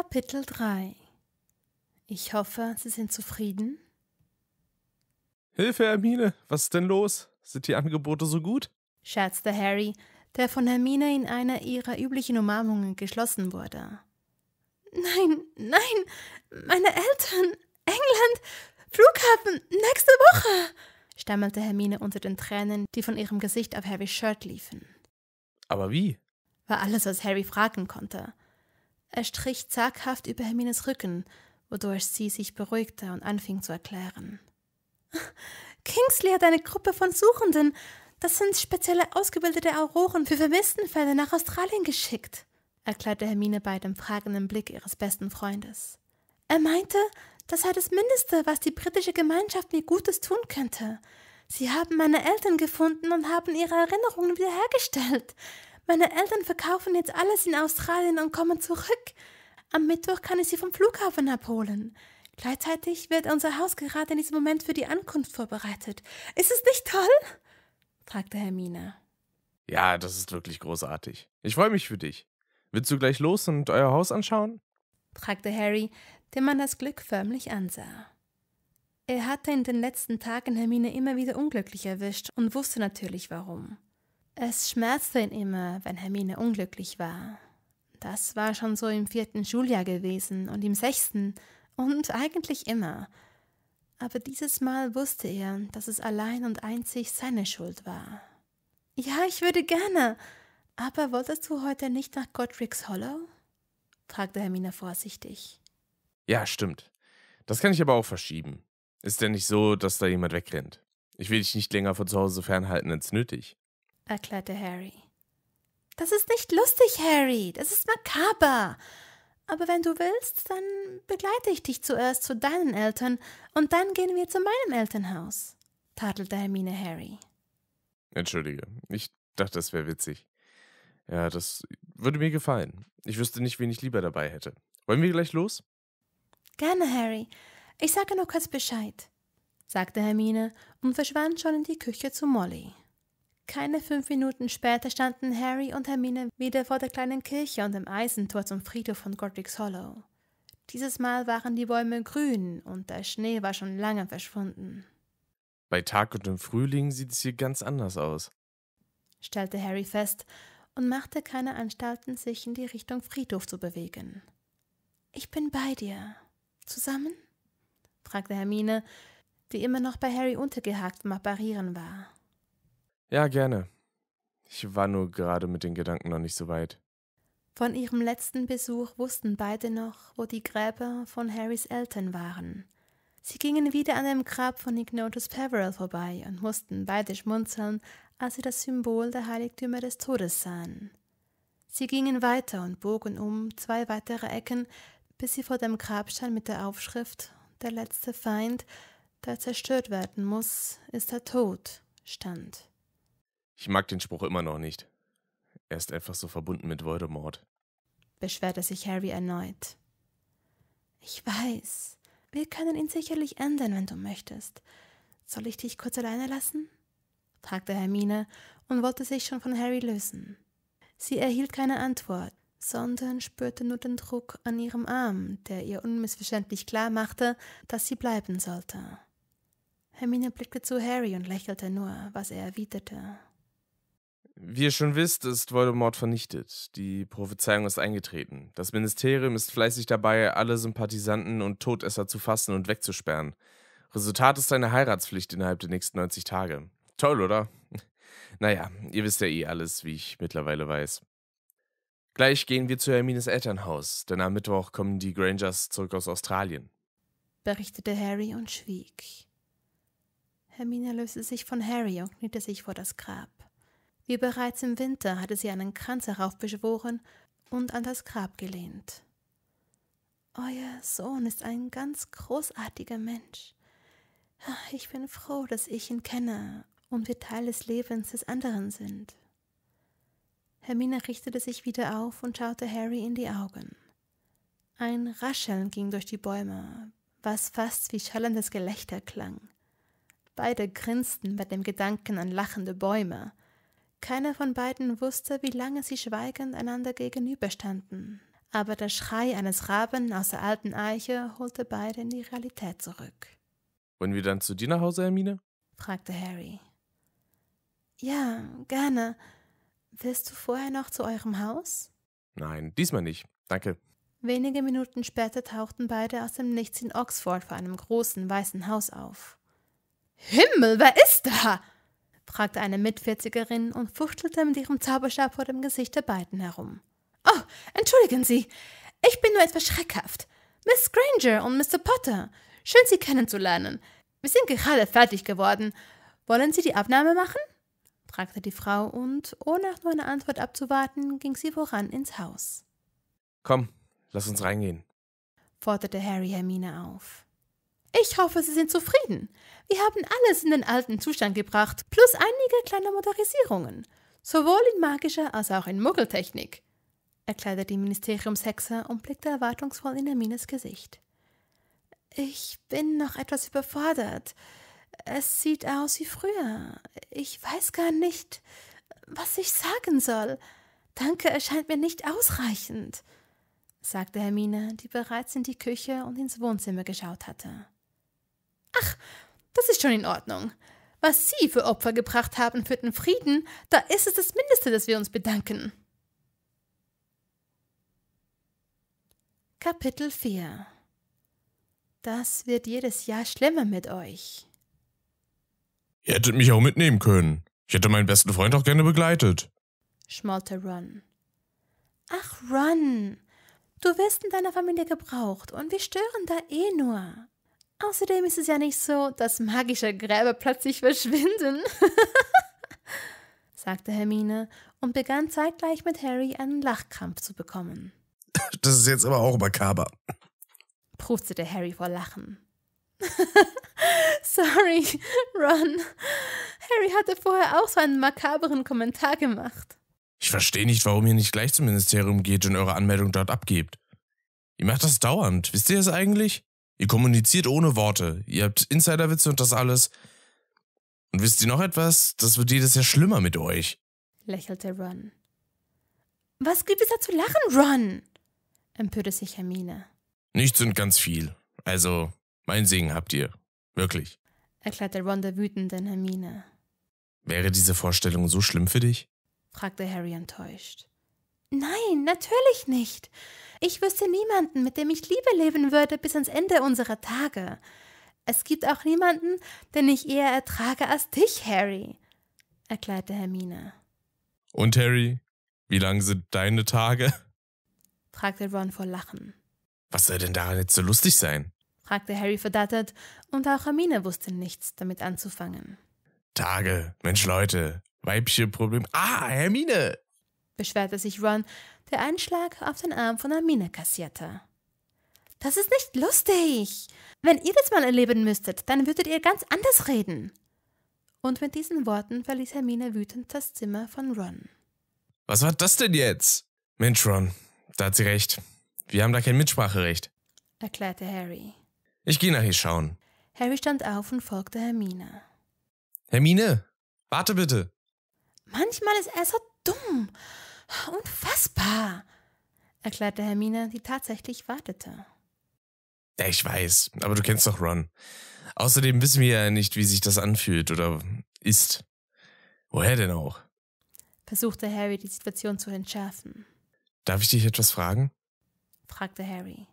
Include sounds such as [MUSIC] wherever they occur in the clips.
Kapitel 3 Ich hoffe, Sie sind zufrieden. Hilfe, Hermine, was ist denn los? Sind die Angebote so gut? scherzte Harry, der von Hermine in einer ihrer üblichen Umarmungen geschlossen wurde. Nein, nein, meine Eltern, England, Flughafen, nächste Woche, stammelte Hermine unter den Tränen, die von ihrem Gesicht auf Harrys Shirt liefen. Aber wie? war alles, was Harry fragen konnte. Er strich zaghaft über Hermines Rücken, wodurch sie sich beruhigte und anfing zu erklären. [LAUGHS] Kingsley hat eine Gruppe von Suchenden, das sind spezielle ausgebildete Auroren für Vermisstenfälle nach Australien geschickt, erklärte Hermine bei dem fragenden Blick ihres besten Freundes. Er meinte, das sei das Mindeste, was die britische Gemeinschaft mir Gutes tun könnte. Sie haben meine Eltern gefunden und haben ihre Erinnerungen wiederhergestellt. Meine Eltern verkaufen jetzt alles in Australien und kommen zurück. Am Mittwoch kann ich sie vom Flughafen abholen. Gleichzeitig wird unser Haus gerade in diesem Moment für die Ankunft vorbereitet. Ist es nicht toll? fragte Hermine. Ja, das ist wirklich großartig. Ich freue mich für dich. Willst du gleich los und euer Haus anschauen? fragte Harry, dem man das Glück förmlich ansah. Er hatte in den letzten Tagen Hermine immer wieder unglücklich erwischt und wusste natürlich warum. Es schmerzte ihn immer, wenn Hermine unglücklich war. Das war schon so im vierten Schuljahr gewesen und im sechsten und eigentlich immer. Aber dieses Mal wusste er, dass es allein und einzig seine Schuld war. Ja, ich würde gerne. Aber wolltest du heute nicht nach Godric's Hollow? fragte Hermine vorsichtig. Ja, stimmt. Das kann ich aber auch verschieben. Ist denn nicht so, dass da jemand wegrennt? Ich will dich nicht länger von zu Hause fernhalten als nötig erklärte Harry. Das ist nicht lustig, Harry, das ist makaber. Aber wenn du willst, dann begleite ich dich zuerst zu deinen Eltern und dann gehen wir zu meinem Elternhaus, tadelte Hermine Harry. Entschuldige, ich dachte, das wäre witzig. Ja, das würde mir gefallen. Ich wüsste nicht, wen ich lieber dabei hätte. Wollen wir gleich los? Gerne, Harry. Ich sage nur kurz Bescheid, sagte Hermine und verschwand schon in die Küche zu Molly. Keine fünf Minuten später standen Harry und Hermine wieder vor der kleinen Kirche und dem Eisentor zum Friedhof von Godric's Hollow. Dieses Mal waren die Bäume grün und der Schnee war schon lange verschwunden. Bei Tag und im Frühling sieht es hier ganz anders aus, stellte Harry fest und machte keine Anstalten, sich in die Richtung Friedhof zu bewegen. Ich bin bei dir. Zusammen? fragte Hermine, die immer noch bei Harry untergehakt und apparieren war. Ja, gerne. Ich war nur gerade mit den Gedanken noch nicht so weit. Von ihrem letzten Besuch wussten beide noch, wo die Gräber von Harrys Eltern waren. Sie gingen wieder an dem Grab von Ignotus Peveril vorbei und mussten beide schmunzeln, als sie das Symbol der Heiligtümer des Todes sahen. Sie gingen weiter und bogen um zwei weitere Ecken, bis sie vor dem Grabstein mit der Aufschrift Der letzte Feind, der zerstört werden muss, ist der Tod stand. Ich mag den Spruch immer noch nicht. Er ist einfach so verbunden mit Voldemort. Beschwerte sich Harry erneut. Ich weiß. Wir können ihn sicherlich ändern, wenn du möchtest. Soll ich dich kurz alleine lassen? fragte Hermine und wollte sich schon von Harry lösen. Sie erhielt keine Antwort, sondern spürte nur den Druck an ihrem Arm, der ihr unmissverständlich klar machte, dass sie bleiben sollte. Hermine blickte zu Harry und lächelte nur, was er erwiderte. Wie ihr schon wisst, ist Voldemort vernichtet. Die Prophezeiung ist eingetreten. Das Ministerium ist fleißig dabei, alle Sympathisanten und Todesser zu fassen und wegzusperren. Resultat ist eine Heiratspflicht innerhalb der nächsten 90 Tage. Toll, oder? [LAUGHS] Naja, ihr wisst ja eh alles, wie ich mittlerweile weiß. Gleich gehen wir zu Hermines Elternhaus, denn am Mittwoch kommen die Grangers zurück aus Australien. Berichtete Harry und schwieg. Hermine löste sich von Harry und kniete sich vor das Grab. Wie bereits im Winter hatte sie einen Kranz heraufbeschworen und an das Grab gelehnt. Euer Sohn ist ein ganz großartiger Mensch. Ich bin froh, dass ich ihn kenne und wir Teil des Lebens des anderen sind. Hermine richtete sich wieder auf und schaute Harry in die Augen. Ein Rascheln ging durch die Bäume, was fast wie schallendes Gelächter klang. Beide grinsten bei dem Gedanken an lachende Bäume, keiner von beiden wusste, wie lange sie schweigend einander gegenüberstanden. Aber der Schrei eines Raben aus der alten Eiche holte beide in die Realität zurück. Wollen wir dann zu dir nach Hause, Hermine? fragte Harry. Ja, gerne. Willst du vorher noch zu eurem Haus? Nein, diesmal nicht. Danke. Wenige Minuten später tauchten beide aus dem Nichts in Oxford vor einem großen weißen Haus auf. Himmel, wer ist da? fragte eine Mitvierzigerin und fuchtelte mit ihrem Zauberstab vor dem Gesicht der beiden herum. Oh, entschuldigen Sie, ich bin nur etwas schreckhaft. Miss Granger und Mr. Potter, schön Sie kennenzulernen. Wir sind gerade fertig geworden. Wollen Sie die Abnahme machen? fragte die Frau und, ohne auch nur eine Antwort abzuwarten, ging sie voran ins Haus. Komm, lass uns reingehen, forderte Harry Hermine auf. Ich hoffe, Sie sind zufrieden. Wir haben alles in den alten Zustand gebracht, plus einige kleine Modernisierungen, sowohl in magischer als auch in Muggeltechnik, erklärte die Ministeriumshexe und blickte erwartungsvoll in Hermines Gesicht. Ich bin noch etwas überfordert. Es sieht aus wie früher. Ich weiß gar nicht, was ich sagen soll. Danke erscheint mir nicht ausreichend, sagte Hermine, die bereits in die Küche und ins Wohnzimmer geschaut hatte. Ach, das ist schon in Ordnung. Was Sie für Opfer gebracht haben für den Frieden, da ist es das Mindeste, dass wir uns bedanken. Kapitel 4 Das wird jedes Jahr schlimmer mit euch. Ihr hättet mich auch mitnehmen können. Ich hätte meinen besten Freund auch gerne begleitet, schmollte Ron. Ach, Ron, du wirst in deiner Familie gebraucht und wir stören da eh nur. Außerdem ist es ja nicht so, dass magische Gräber plötzlich verschwinden, [LAUGHS] sagte Hermine und begann zeitgleich mit Harry einen Lachkrampf zu bekommen. Das ist jetzt aber auch makaber, prustete Harry vor Lachen. [LAUGHS] Sorry, Ron. Harry hatte vorher auch so einen makaberen Kommentar gemacht. Ich verstehe nicht, warum ihr nicht gleich zum Ministerium geht und eure Anmeldung dort abgebt. Ihr macht das dauernd. Wisst ihr es eigentlich? Ihr kommuniziert ohne Worte. Ihr habt Insiderwitze und das alles. Und wisst ihr noch etwas? Das wird jedes Jahr schlimmer mit euch. lächelte Ron. Was gibt es da zu lachen, Ron? empörte sich Hermine. Nichts und ganz viel. Also, mein Segen habt ihr. Wirklich. erklärte Ron der wütenden Hermine. Wäre diese Vorstellung so schlimm für dich? fragte Harry enttäuscht. Nein, natürlich nicht. Ich wüsste niemanden, mit dem ich Liebe leben würde bis ans Ende unserer Tage. Es gibt auch niemanden, den ich eher ertrage als dich, Harry, erklärte Hermine. Und Harry, wie lang sind deine Tage? fragte Ron vor Lachen. Was soll denn daran jetzt so lustig sein? fragte Harry verdattert, und auch Hermine wusste nichts damit anzufangen. Tage, Mensch Leute, weibliche Problem. Ah, Hermine, beschwerte sich Ron, der einen Schlag auf den Arm von Hermine kassierte. Das ist nicht lustig. Wenn ihr das mal erleben müsstet, dann würdet ihr ganz anders reden. Und mit diesen Worten verließ Hermine wütend das Zimmer von Ron. Was war das denn jetzt? Mensch, Ron, da hat sie recht. Wir haben da kein Mitspracherecht, erklärte Harry. Ich gehe nach ihr schauen. Harry stand auf und folgte Hermine. Hermine, warte bitte. Manchmal ist er so dumm. Unfassbar, erklärte Hermine, die tatsächlich wartete. Ja, Ich weiß, aber du kennst doch Ron. Außerdem wissen wir ja nicht, wie sich das anfühlt oder ist. Woher denn auch? versuchte Harry, die Situation zu entschärfen. Darf ich dich etwas fragen? fragte Harry.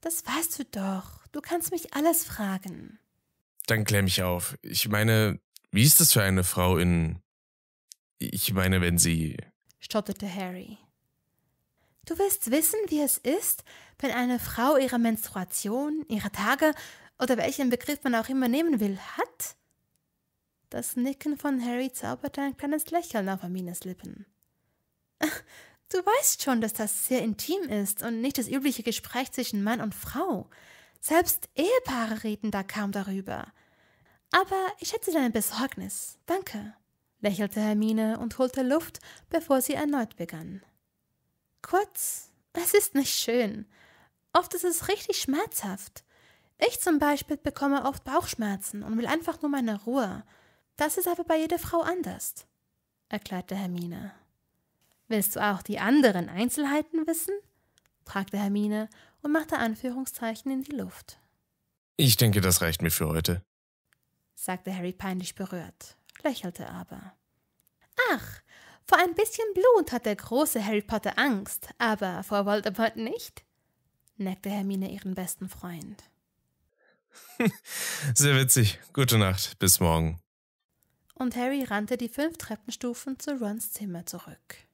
Das weißt du doch. Du kannst mich alles fragen. Dann klär mich auf. Ich meine, wie ist das für eine Frau in. Ich meine, wenn sie stotterte Harry. Du willst wissen, wie es ist, wenn eine Frau ihre Menstruation, ihre Tage oder welchen Begriff man auch immer nehmen will, hat? Das Nicken von Harry zauberte ein kleines Lächeln auf Amines Lippen. Du weißt schon, dass das sehr intim ist und nicht das übliche Gespräch zwischen Mann und Frau. Selbst Ehepaare reden da kaum darüber. Aber ich schätze deine Besorgnis. Danke lächelte Hermine und holte Luft, bevor sie erneut begann. Kurz, es ist nicht schön. Oft ist es richtig schmerzhaft. Ich zum Beispiel bekomme oft Bauchschmerzen und will einfach nur meine Ruhe. Das ist aber bei jeder Frau anders, erklärte Hermine. Willst du auch die anderen Einzelheiten wissen? fragte Hermine und machte Anführungszeichen in die Luft. Ich denke, das reicht mir für heute, sagte Harry peinlich berührt lächelte aber. Ach, vor ein bisschen Blut hat der große Harry Potter Angst, aber vor Voldemort nicht, neckte Hermine ihren besten Freund. [LAUGHS] Sehr witzig. Gute Nacht. Bis morgen. Und Harry rannte die fünf Treppenstufen zu Rons Zimmer zurück.